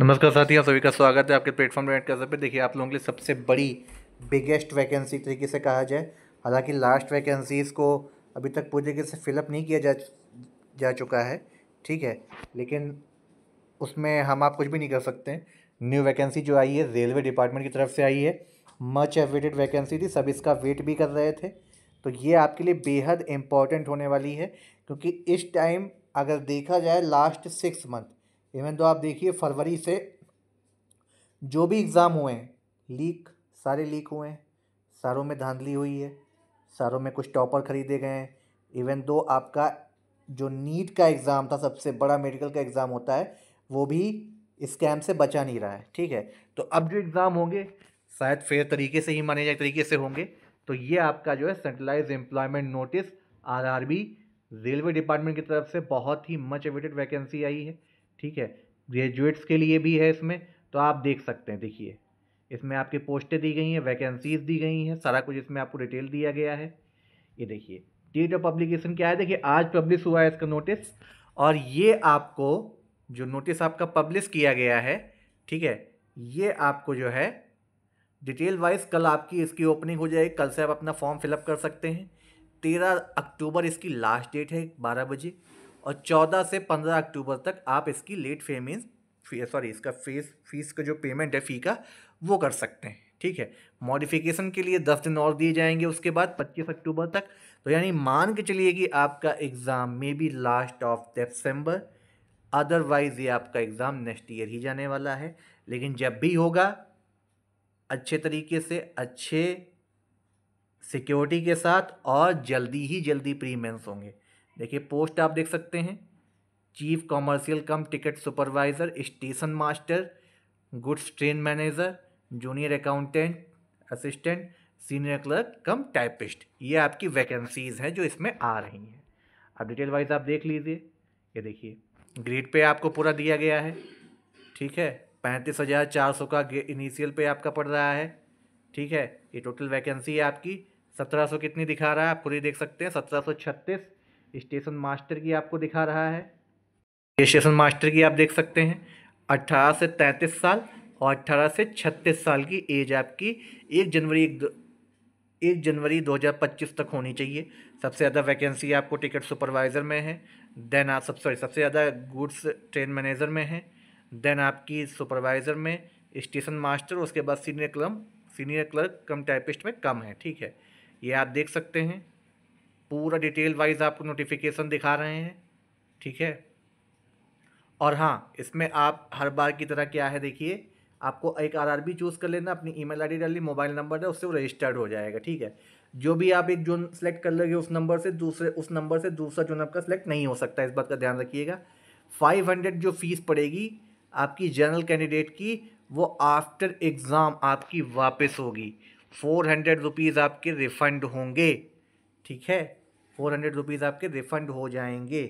नमस्कार साथी आप सभी का स्वागत है आपके प्लेटफॉर्म रेट कैसे पे देखिए आप लोगों के लिए सबसे बड़ी बिगेस्ट वैकेंसी तरीके से कहा जाए हालांकि लास्ट वैकेंसीज़ को अभी तक पूरी तरीके से फिलअप नहीं किया जा जा चुका है ठीक है लेकिन उसमें हम आप कुछ भी नहीं कर सकते न्यू वैकेंसी जो आई है रेलवे डिपार्टमेंट की तरफ से आई है मच एवेटेड वैकेंसी थी सब इसका वेट भी कर रहे थे तो ये आपके लिए बेहद इम्पॉर्टेंट होने वाली है क्योंकि इस टाइम अगर देखा जाए लास्ट सिक्स मंथ इवन तो आप देखिए फरवरी से जो भी एग्ज़ाम हुए हैं लीक सारे लीक हुए हैं सारों में धांधली हुई है सारों में कुछ टॉपर ख़रीदे गए हैं इवन दो आपका जो नीट का एग्ज़ाम था सबसे बड़ा मेडिकल का एग्ज़ाम होता है वो भी स्कैम से बचा नहीं रहा है ठीक है तो अब जो एग्ज़ाम होंगे शायद फेयर तरीके से ही माने जाए तरीके से होंगे तो ये आपका जो है centralize employment notice RRB railway department की तरफ से बहुत ही मच एवेटेड वैकेंसी आई है ठीक है ग्रेजुएट्स के लिए भी है इसमें तो आप देख सकते हैं देखिए इसमें आपकी पोस्टें दी गई हैं वैकेंसीज दी गई हैं सारा कुछ इसमें आपको डिटेल दिया गया है ये देखिए डेट ऑफ पब्लिकेशन क्या है देखिए आज पब्लिश हुआ है इसका नोटिस और ये आपको जो नोटिस आपका पब्लिश किया गया है ठीक है ये आपको जो है डिटेल वाइज कल आपकी इसकी ओपनिंग हो जाएगी कल से आप अपना फॉर्म फिलअप कर सकते हैं तेरह अक्टूबर इसकी लास्ट डेट है बारह बजे और चौदह से पंद्रह अक्टूबर तक आप इसकी लेट पेमेंट फी सॉरी इसका फीस फीस का जो पेमेंट है फ़ी का वो कर सकते हैं ठीक है मॉडिफिकेशन के लिए दस दिन और दिए जाएंगे उसके बाद पच्चीस अक्टूबर तक तो यानी मान के चलिए कि आपका exam may be last of December otherwise ये आपका एग्ज़ाम नेक्स्ट ईयर ही जाने वाला है लेकिन जब भी होगा अच्छे तरीके से अच्छे सिक्योरिटी के साथ और जल्दी ही जल्दी प्रीमेंस होंगे देखिए पोस्ट आप देख सकते हैं chief commercial cum ticket supervisor station master goods train manager junior accountant assistant senior clerk cum typist ये आपकी वैकेंसीज़ हैं जो इसमें आ रही हैं अब डिटेल वाइज आप देख लीजिए ये देखिए ग्रेड पे आपको पूरा दिया गया है ठीक है पैंतीस हज़ार चार सौ का इनिशियल पे आपका पड़ रहा है ठीक है ये टोटल वैकेंसी है आपकी सत्रह सौ कितनी दिखा रहा है आप पूरी देख सकते हैं सत्रह सौ छत्तीस स्टेशन मास्टर की आपको दिखा रहा है स्टेशन मास्टर की आप देख सकते हैं 18 से 33 साल और 18 से 36 साल की एज आपकी एक जनवरी एक जनवरी 2025 तक होनी चाहिए सबसे ज़्यादा वैकेंसी आपको टिकट सुपरवाइज़र में है देन आप सब सॉरी सबसे ज़्यादा गुड्स ट्रेन मैनेजर में है देन आपकी सुपरवाइज़र में स्टेशन मास्टर उसके बाद senior clerk senior clerk cum typist में कम है ठीक है ये आप देख सकते हैं पूरा डिटेल वाइज आपको नोटिफिकेशन दिखा रहे हैं ठीक है और हाँ इसमें आप हर बार की तरह क्या है देखिए आपको एक आरआरबी चूज़ कर लेना अपनी ईमेल आईडी डाल ली मोबाइल नंबर है उससे वो रजिस्टर्ड हो जाएगा ठीक है जो भी आप एक जोन सेलेक्ट कर लोगे उस नंबर से दूसरे उस नंबर से दूसरा जोन आपका सेलेक्ट नहीं हो सकता इस बात का ध्यान रखिएगा फाइव हंड्रेड जो फीस पड़ेगी आपकी जनरल कैंडिडेट की वो आफ्टर एग्ज़ाम आपकी वापस होगी फोर हंड्रेड रुपीज़ आपके रिफ़ंड होंगे ठीक है फोर हंड्रेड रुपीज़ आपके रिफ़ंड हो जाएंगे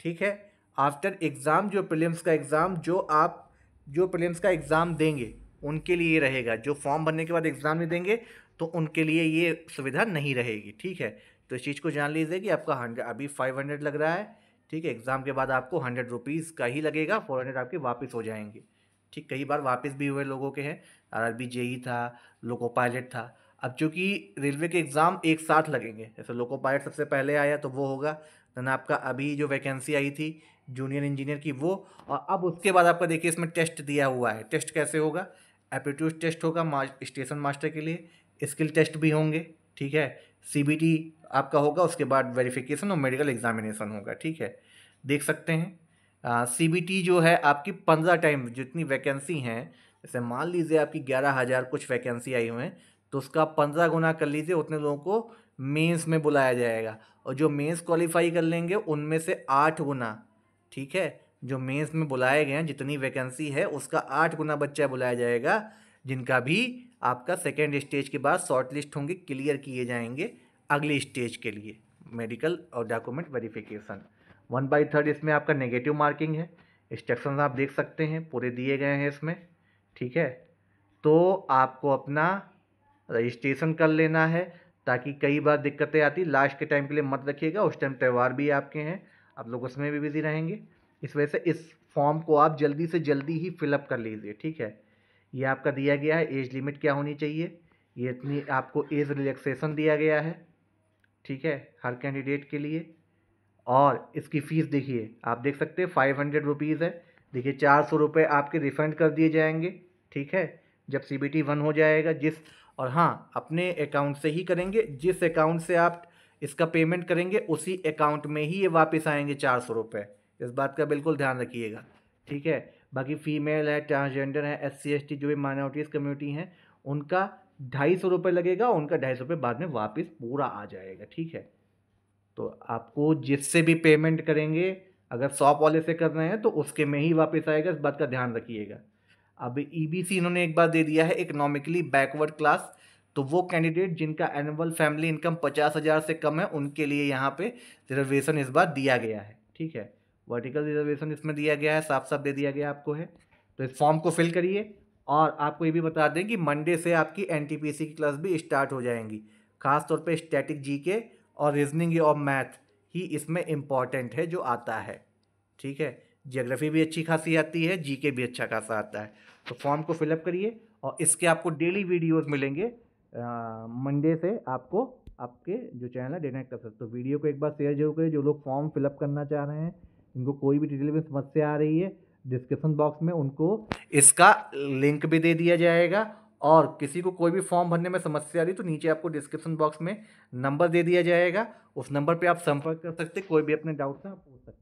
ठीक है आफ्टर एग्ज़ाम जो प्रिलियम्स का एग्ज़ाम जो आप जो प्रिलियम्स का एग्ज़ाम देंगे उनके लिए रहेगा जो फॉर्म भरने के बाद एग्ज़ाम नहीं देंगे तो उनके लिए ये सुविधा नहीं रहेगी ठीक है तो इस चीज़ को जान लीजिए कि आपका हंड्रेड अभी फाइव हंड्रेड लग रहा है ठीक है एग्ज़ाम के बाद आपको हंड्रेड रुपीज़ का ही लगेगा फोर हंड्रेड आपके वापस हो जाएंगे ठीक कई बार वापस भी हुए लोगों के हैं आर आर बी ई था लोको पायलट था अब चूंकि रेलवे के एग्ज़ाम एक साथ लगेंगे जैसे लोको पायलट सबसे पहले आया तो वो होगा देन आपका अभी जो वैकेंसी आई थी जूनियर इंजीनियर की वो और अब उसके बाद आपका देखिए इसमें टेस्ट दिया हुआ है टेस्ट कैसे होगा एप्टीट्यूड टेस्ट होगा स्टेशन मास्टर के लिए स्किल टेस्ट भी होंगे ठीक है सी आपका होगा उसके बाद वेरिफिकेशन और मेडिकल एग्जामिनेशन होगा ठीक है देख सकते हैं सी बी जो है आपकी पंद्रह टाइम जितनी वैकेंसी हैं जैसे मान लीजिए आपकी ग्यारह हज़ार कुछ वैकेंसी आई हुई हैं तो उसका पंद्रह गुना कर लीजिए उतने लोगों को मेंस में बुलाया जाएगा और जो मेंस क्वालिफाई कर लेंगे उनमें से आठ गुना ठीक है जो मेंस में बुलाए गए हैं जितनी वैकेंसी है उसका आठ गुना बच्चा बुलाया जाएगा जिनका भी आपका सेकेंड स्टेज के बाद शॉर्ट लिस्ट होंगे क्लियर किए जाएंगे अगले स्टेज के लिए मेडिकल और document verification one by third इसमें आपका नेगेटिव मार्किंग है इंस्ट्रक्शन आप देख सकते हैं पूरे दिए गए हैं इसमें ठीक है तो आपको अपना रजिस्ट्रेशन कर लेना है ताकि कई बार दिक्कतें आती लास्ट के टाइम के लिए मत रखिएगा उस टाइम त्यौहार भी आपके हैं आप लोग उसमें भी बिज़ी रहेंगे इस वजह से इस फॉर्म को आप जल्दी से जल्दी ही फिलअप कर लीजिए ठीक है ये आपका दिया गया है एज लिमिट क्या होनी चाहिए ये इतनी आपको एज रिलैक्सेशन दिया गया है ठीक है हर कैंडिडेट के लिए और इसकी फ़ीस देखिए आप देख सकते हैं फाइव हंड्रेड रुपीज़ है देखिए चार सौ रुपये आपके रिफ़ंड कर दिए जाएंगे ठीक है जब सी बी टी वन हो जाएगा जिस और हाँ अपने अकाउंट से ही करेंगे जिस अकाउंट से आप इसका पेमेंट करेंगे उसी अकाउंट में ही ये वापस आएंगे चार सौ रुपये इस बात का बिल्कुल ध्यान रखिएगा ठीक है बाकी फीमेल है ट्रांसजेंडर है एस सी जो भी माइनॉरिटीज़ कम्युनिटी हैं उनका ढाई सौ रुपये लगेगा उनका ढाई सौ रुपये बाद में वापस पूरा आ जाएगा ठीक है तो आपको जिससे भी पेमेंट करेंगे अगर शॉप वाले से कर रहे हैं तो उसके में ही वापस आएगा इस बात का ध्यान रखिएगा अब ईबीसी e इन्होंने एक बार दे दिया है इकोनॉमिकली बैकवर्ड क्लास तो वो कैंडिडेट जिनका एनुअल फैमिली इनकम पचास हज़ार से कम है उनके लिए यहाँ पे रिजर्वेशन इस बार दिया गया है ठीक है वर्टिकल रिजर्वेशन इसमें दिया गया है साफ साफ दे दिया गया आपको है तो इस फॉर्म को फिल करिए और आपको ये भी बता दें कि मंडे से आपकी एन की क्लास भी स्टार्ट हो जाएंगी खासतौर पर स्टैटिक जी के और रीजनिंग और मैथ ही इसमें इम्पॉर्टेंट है जो आता है ठीक है जियोग्राफी भी अच्छी खासी आती है जीके भी अच्छा खासा आता है तो फॉर्म को फिलअप करिए और इसके आपको डेली वीडियोस मिलेंगे मंडे से आपको आपके जो चैनल है डिनेक्ट कर सकते तो वीडियो को एक बार शेयर जरूर करिए जो लोग फॉर्म फिलअप करना चाह रहे हैं इनको कोई भी डिटेल में समस्या आ रही है डिस्क्रिप्शन बॉक्स में उनको इसका लिंक भी दे दिया जाएगा और किसी को कोई भी फॉर्म भरने में समस्या आ रही तो नीचे आपको डिस्क्रिप्शन बॉक्स में नंबर दे दिया जाएगा उस नंबर पे आप संपर्क कर सकते कोई भी अपने डाउट्स हैं आप पूछ सकते